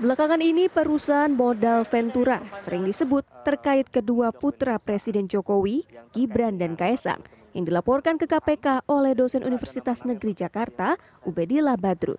Belakangan ini perusahaan modal Ventura sering disebut terkait kedua putra Presiden Jokowi, Gibran dan Kaesang, yang dilaporkan ke KPK oleh dosen Universitas Negeri Jakarta, Ubedillah Badrut.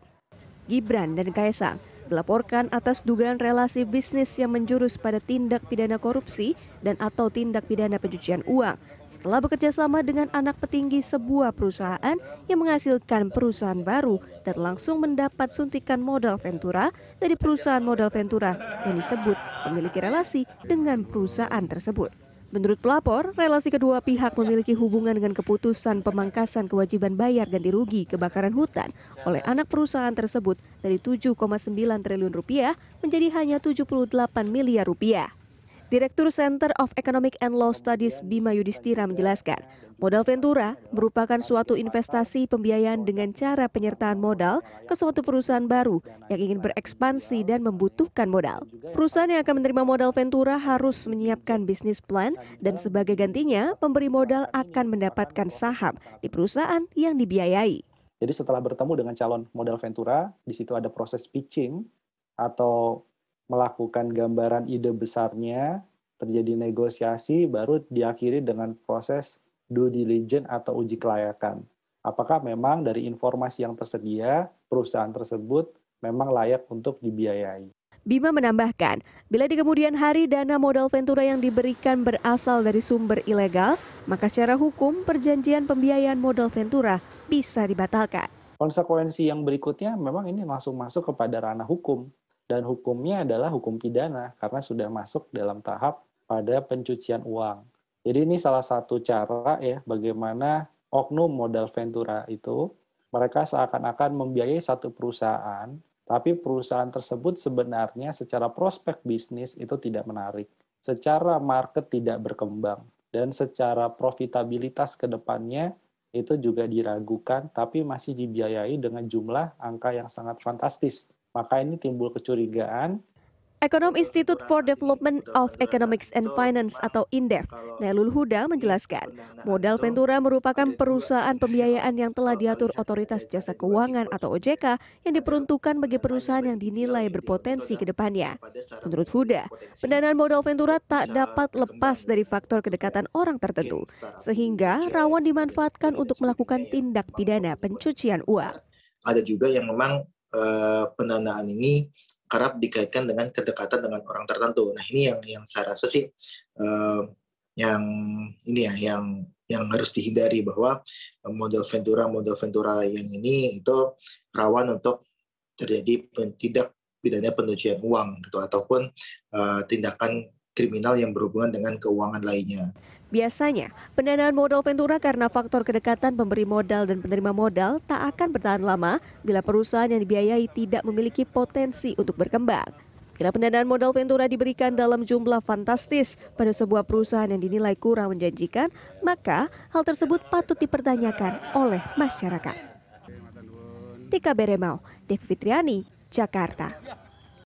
Gibran dan Kaesang dilaporkan atas dugaan relasi bisnis yang menjurus pada tindak pidana korupsi dan atau tindak pidana pencucian uang setelah bekerja sama dengan anak petinggi sebuah perusahaan yang menghasilkan perusahaan baru dan langsung mendapat suntikan modal Ventura dari perusahaan modal Ventura yang disebut memiliki relasi dengan perusahaan tersebut. Menurut pelapor, relasi kedua pihak memiliki hubungan dengan keputusan pemangkasan kewajiban bayar ganti rugi kebakaran hutan oleh anak perusahaan tersebut dari 7,9 triliun rupiah menjadi hanya 78 miliar rupiah. Direktur Center of Economic and Law Studies Bima Yudhistira menjelaskan, modal Ventura merupakan suatu investasi pembiayaan dengan cara penyertaan modal ke suatu perusahaan baru yang ingin berekspansi dan membutuhkan modal. Perusahaan yang akan menerima modal Ventura harus menyiapkan bisnis plan dan sebagai gantinya pemberi modal akan mendapatkan saham di perusahaan yang dibiayai. Jadi setelah bertemu dengan calon modal Ventura, di situ ada proses pitching atau melakukan gambaran ide besarnya, terjadi negosiasi baru diakhiri dengan proses due diligence atau uji kelayakan. Apakah memang dari informasi yang tersedia perusahaan tersebut memang layak untuk dibiayai? Bima menambahkan, bila di kemudian hari dana modal Ventura yang diberikan berasal dari sumber ilegal, maka secara hukum perjanjian pembiayaan modal Ventura bisa dibatalkan. Konsekuensi yang berikutnya memang ini langsung masuk kepada ranah hukum dan hukumnya adalah hukum pidana karena sudah masuk dalam tahap pada pencucian uang. Jadi ini salah satu cara ya bagaimana oknum modal ventura itu mereka seakan-akan membiayai satu perusahaan, tapi perusahaan tersebut sebenarnya secara prospek bisnis itu tidak menarik, secara market tidak berkembang, dan secara profitabilitas ke depannya itu juga diragukan, tapi masih dibiayai dengan jumlah angka yang sangat fantastis. Maka ini timbul kecurigaan Ekonom Institut for Development of Economics and Finance atau INDEF, Nailul Huda menjelaskan, modal Ventura merupakan perusahaan pembiayaan yang telah diatur Otoritas Jasa Keuangan atau OJK yang diperuntukkan bagi perusahaan yang dinilai berpotensi ke depannya. Menurut Huda, pendanaan modal Ventura tak dapat lepas dari faktor kedekatan orang tertentu, sehingga rawan dimanfaatkan untuk melakukan tindak pidana pencucian uang. Ada juga yang memang uh, pendanaan ini kerap dikaitkan dengan kedekatan dengan orang tertentu. Nah ini yang yang saya rasa sih uh, yang ini ya yang yang harus dihindari bahwa model ventura model ventura yang ini itu rawan untuk terjadi tidak pidana pencucian uang gitu ataupun uh, tindakan kriminal yang berhubungan dengan keuangan lainnya. Biasanya, pendanaan modal Ventura karena faktor kedekatan pemberi modal dan penerima modal tak akan bertahan lama bila perusahaan yang dibiayai tidak memiliki potensi untuk berkembang. Bila pendanaan modal Ventura diberikan dalam jumlah fantastis pada sebuah perusahaan yang dinilai kurang menjanjikan, maka hal tersebut patut dipertanyakan oleh masyarakat. Tika Beremau, Devi Fitriani, Jakarta.